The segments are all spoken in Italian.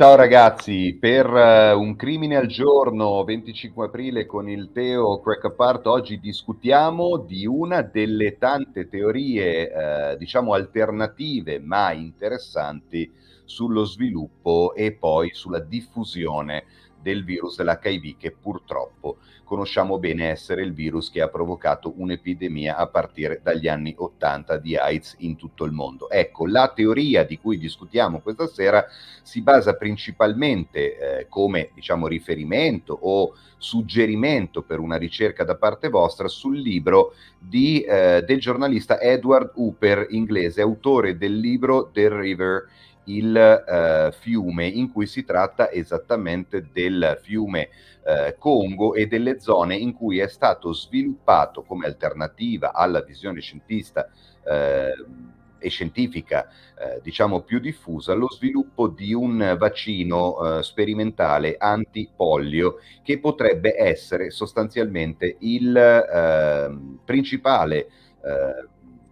Ciao ragazzi, per eh, un crimine al giorno 25 aprile con il Teo Crack Apart oggi discutiamo di una delle tante teorie eh, diciamo alternative ma interessanti sullo sviluppo e poi sulla diffusione del virus dell'HIV che purtroppo conosciamo bene essere il virus che ha provocato un'epidemia a partire dagli anni 80 di AIDS in tutto il mondo. Ecco, la teoria di cui discutiamo questa sera si basa principalmente eh, come diciamo riferimento o suggerimento per una ricerca da parte vostra sul libro di, eh, del giornalista Edward Hooper, inglese, autore del libro The River il eh, fiume in cui si tratta esattamente del fiume eh, Congo e delle zone in cui è stato sviluppato come alternativa alla visione scientista eh, e scientifica eh, diciamo più diffusa lo sviluppo di un vaccino eh, sperimentale antipolio che potrebbe essere sostanzialmente il eh, principale eh,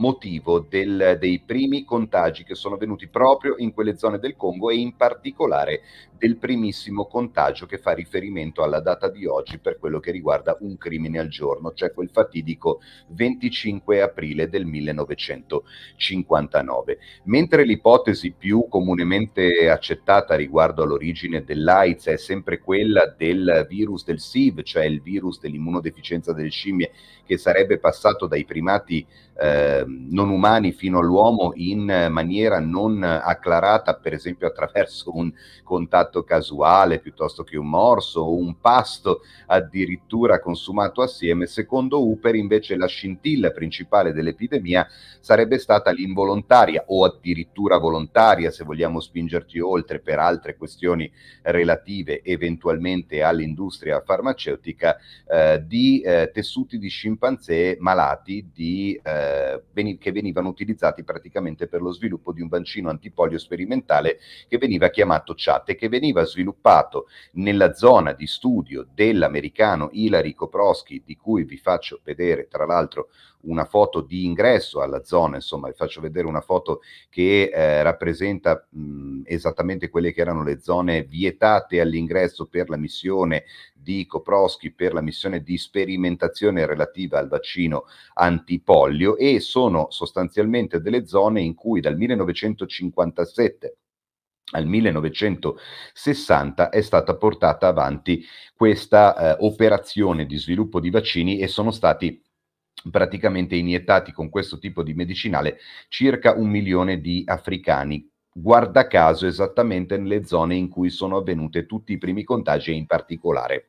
motivo del, dei primi contagi che sono avvenuti proprio in quelle zone del Congo e in particolare del primissimo contagio che fa riferimento alla data di oggi per quello che riguarda un crimine al giorno, cioè quel fatidico 25 aprile del 1959. Mentre l'ipotesi più comunemente accettata riguardo all'origine dell'AIDS è sempre quella del virus del SIV, cioè il virus dell'immunodeficienza delle scimmie che sarebbe passato dai primati eh, non umani fino all'uomo in maniera non acclarata, per esempio attraverso un contatto contatto casuale piuttosto che un morso o un pasto addirittura consumato assieme, secondo Uper invece la scintilla principale dell'epidemia sarebbe stata l'involontaria o addirittura volontaria se vogliamo spingerci oltre per altre questioni relative eventualmente all'industria farmaceutica eh, di eh, tessuti di scimpanzé malati di, eh, veni- che venivano utilizzati praticamente per lo sviluppo di un vaccino antipolio sperimentale che veniva chiamato chat e che veniva veniva sviluppato nella zona di studio dell'americano Hilary Koprowski, di cui vi faccio vedere tra l'altro una foto di ingresso alla zona, insomma vi faccio vedere una foto che eh, rappresenta mh, esattamente quelle che erano le zone vietate all'ingresso per la missione di Koprowski per la missione di sperimentazione relativa al vaccino antipollio e sono sostanzialmente delle zone in cui dal 1957 al 1960 è stata portata avanti questa eh, operazione di sviluppo di vaccini e sono stati praticamente iniettati con questo tipo di medicinale circa un milione di africani. Guarda caso esattamente nelle zone in cui sono avvenute tutti i primi contagi e in particolare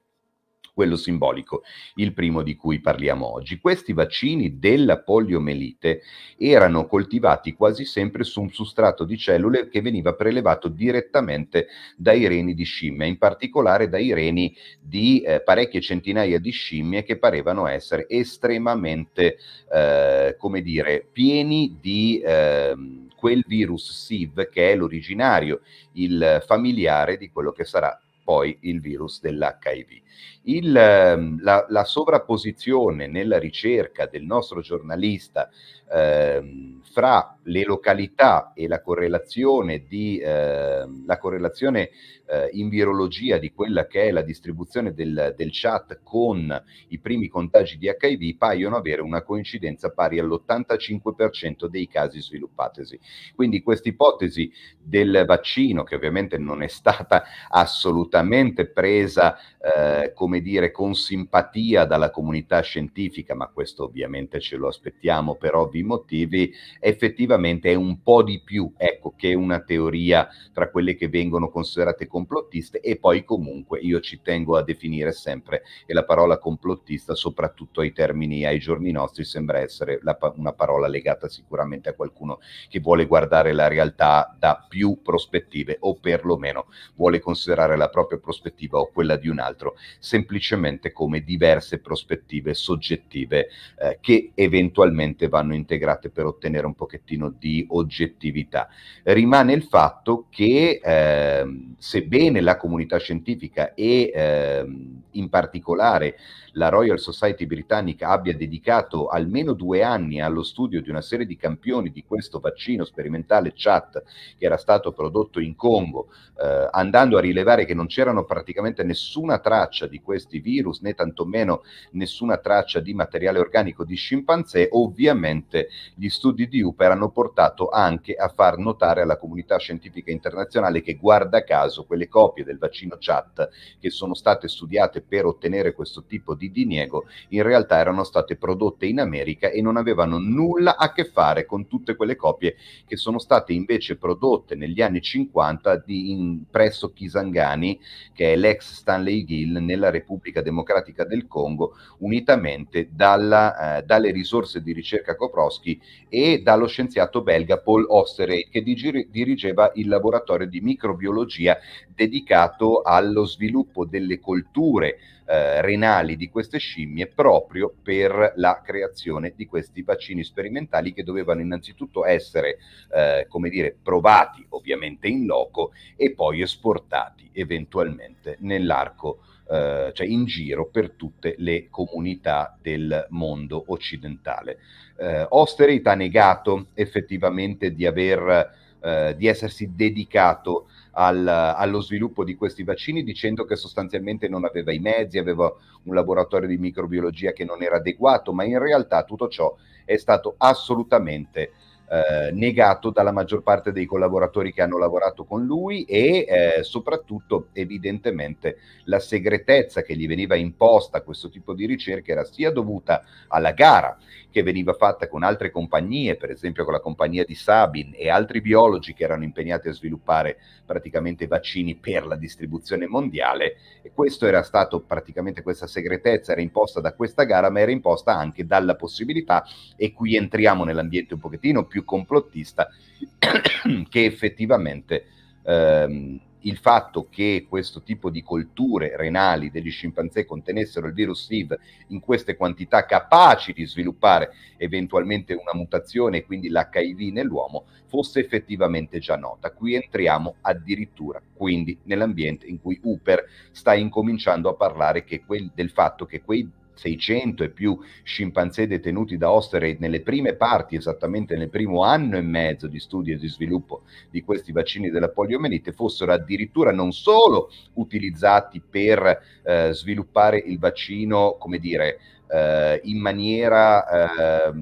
quello simbolico, il primo di cui parliamo oggi. Questi vaccini della poliomelite erano coltivati quasi sempre su un substrato di cellule che veniva prelevato direttamente dai reni di scimmie, in particolare dai reni di eh, parecchie centinaia di scimmie che parevano essere estremamente, eh, come dire, pieni di... Eh, quel virus SIV che è l'originario, il familiare di quello che sarà poi il virus dell'HIV. Il, ehm, la, la, sovrapposizione nella ricerca del nostro giornalista eh, fra le località e la correlazione, di, eh, la correlazione eh, in virologia di quella che è la distribuzione del, del chat con i primi contagi di HIV paiono avere una coincidenza pari all'85% dei casi sviluppatesi. Quindi questa ipotesi del vaccino, che ovviamente non è stata assolutamente assolutamente presa, eh, come dire, con simpatia dalla comunità scientifica, ma questo ovviamente ce lo aspettiamo per ovvi motivi, effettivamente è un po' di più ecco, che una teoria tra quelle che vengono considerate complottiste e poi comunque io ci tengo a definire sempre e la parola complottista soprattutto ai termini ai giorni nostri sembra essere la, una parola legata sicuramente a qualcuno che vuole guardare la realtà da più prospettive o perlomeno vuole considerare la propria propria prospettiva o quella di un altro, semplicemente come diverse prospettive soggettive eh, che eventualmente vanno integrate per ottenere un pochettino di oggettività. Rimane il fatto che eh, sebbene la comunità scientifica e eh, in particolare la Royal Society britannica abbia dedicato almeno due anni allo studio di una serie di campioni di questo vaccino sperimentale chat che era stato prodotto in Congo, eh, andando a rilevare che non c'erano praticamente nessuna traccia di questi virus, né tantomeno nessuna traccia di materiale organico di scimpanzé, ovviamente gli studi di Uper hanno portato anche a far notare alla comunità scientifica internazionale che guarda caso quelle copie del vaccino chat che sono state studiate per ottenere questo tipo di diniego in realtà erano state prodotte in America e non avevano nulla a che fare con tutte quelle copie che sono state invece prodotte negli anni 50 di, in, presso Kisangani che è l'ex Stanley Gill nella Repubblica Democratica del Congo, unitamente dalla, eh, dalle risorse di ricerca Koprowski e dallo scienziato belga Paul Osterey, che digir- dirigeva il laboratorio di microbiologia dedicato allo sviluppo delle colture eh, renali di queste scimmie proprio per la creazione di questi vaccini sperimentali che dovevano innanzitutto essere, eh, come dire, provati ovviamente in loco e poi esportati eventualmente nell'arco eh, cioè in giro per tutte le comunità del mondo occidentale. Eh, Ostereit ha negato effettivamente di aver eh, di essersi dedicato al, allo sviluppo di questi vaccini dicendo che sostanzialmente non aveva i mezzi, aveva un laboratorio di microbiologia che non era adeguato, ma in realtà tutto ciò è stato assolutamente eh, negato dalla maggior parte dei collaboratori che hanno lavorato con lui e eh, soprattutto evidentemente la segretezza che gli veniva imposta a questo tipo di ricerca era sia dovuta alla gara che veniva fatta con altre compagnie, per esempio con la compagnia di Sabin e altri biologi che erano impegnati a sviluppare praticamente vaccini per la distribuzione mondiale e questo era stato praticamente questa segretezza era imposta da questa gara ma era imposta anche dalla possibilità e qui entriamo nell'ambiente un pochettino più più complottista che effettivamente ehm, il fatto che questo tipo di colture renali degli scimpanzé contenessero il virus SIV in queste quantità capaci di sviluppare eventualmente una mutazione e quindi l'HIV nell'uomo fosse effettivamente già nota. Qui entriamo addirittura quindi nell'ambiente in cui Hooper sta incominciando a parlare quel, del fatto che quei 600 e più scimpanzé detenuti da Osterate nelle prime parti, esattamente nel primo anno e mezzo di studio e di sviluppo di questi vaccini della poliomielite, fossero addirittura non solo utilizzati per eh, sviluppare il vaccino, come dire, eh, in maniera eh,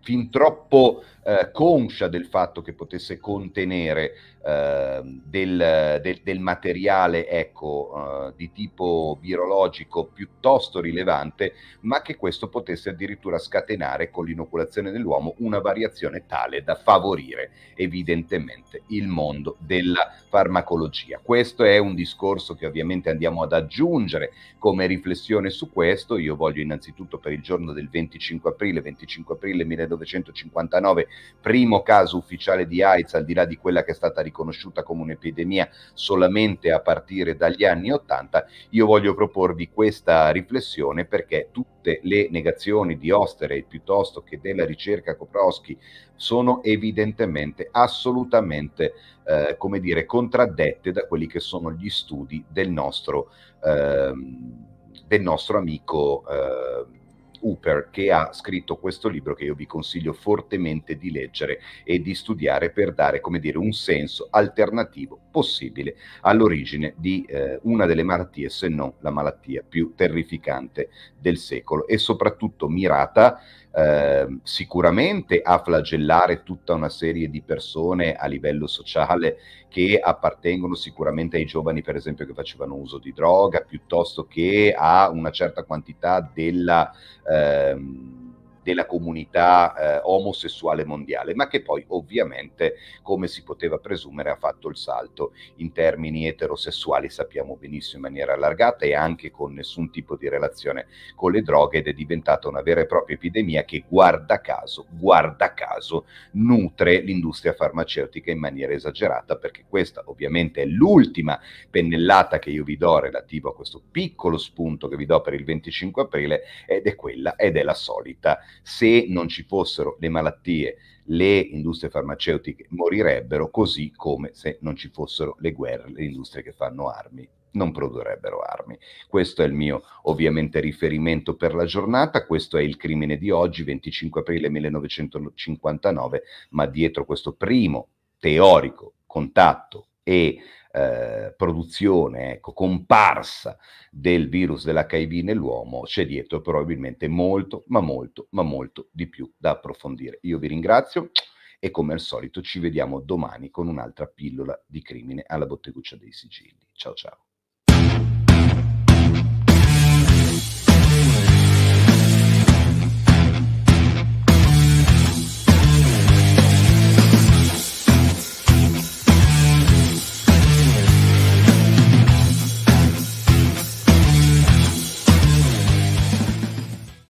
fin troppo eh, conscia del fatto che potesse contenere eh, del, del, del, materiale ecco, eh, di tipo virologico piuttosto rilevante, ma che questo potesse addirittura scatenare con l'inoculazione dell'uomo una variazione tale da favorire evidentemente il mondo della farmacologia. Questo è un discorso che ovviamente andiamo ad aggiungere come riflessione su questo. Io voglio innanzitutto per il giorno del 25 aprile, 25 aprile 1959, primo caso ufficiale di AIDS, al di là di quella che è stata riconosciuta come un'epidemia solamente a partire dagli anni Ottanta, io voglio proporvi questa riflessione perché tutte le negazioni di Ostere piuttosto che della ricerca Koprowski sono evidentemente assolutamente eh, come dire contraddette da quelli che sono gli studi del nostro, eh, del nostro amico eh, Hooper che ha scritto questo libro che io vi consiglio fortemente di leggere e di studiare per dare, come dire, un senso alternativo possibile all'origine di eh, una delle malattie, se non la malattia più terrificante del secolo e soprattutto mirata eh, sicuramente a flagellare tutta una serie di persone a livello sociale che appartengono sicuramente ai giovani, per esempio, che facevano uso di droga, piuttosto che a una certa quantità della... Ehm, della comunità eh, omosessuale mondiale, ma che poi ovviamente, come si poteva presumere, ha fatto il salto in termini eterosessuali, sappiamo benissimo in maniera allargata e anche con nessun tipo di relazione con le droghe ed è diventata una vera e propria epidemia che guarda caso, guarda caso, nutre l'industria farmaceutica in maniera esagerata, perché questa ovviamente è l'ultima pennellata che io vi do relativo a questo piccolo spunto che vi do per il 25 aprile ed è quella ed è la solita se non ci fossero le malattie, le industrie farmaceutiche morirebbero, così come se non ci fossero le guerre, le industrie che fanno armi non produrrebbero armi. Questo è il mio ovviamente riferimento per la giornata, questo è il crimine di oggi, 25 aprile 1959, ma dietro questo primo teorico contatto e eh, produzione, ecco, comparsa del virus dell'HIV nell'uomo, c'è dietro probabilmente molto, ma molto, ma molto di più da approfondire. Io vi ringrazio e come al solito ci vediamo domani con un'altra pillola di crimine alla botteguccia dei sigilli. Ciao ciao.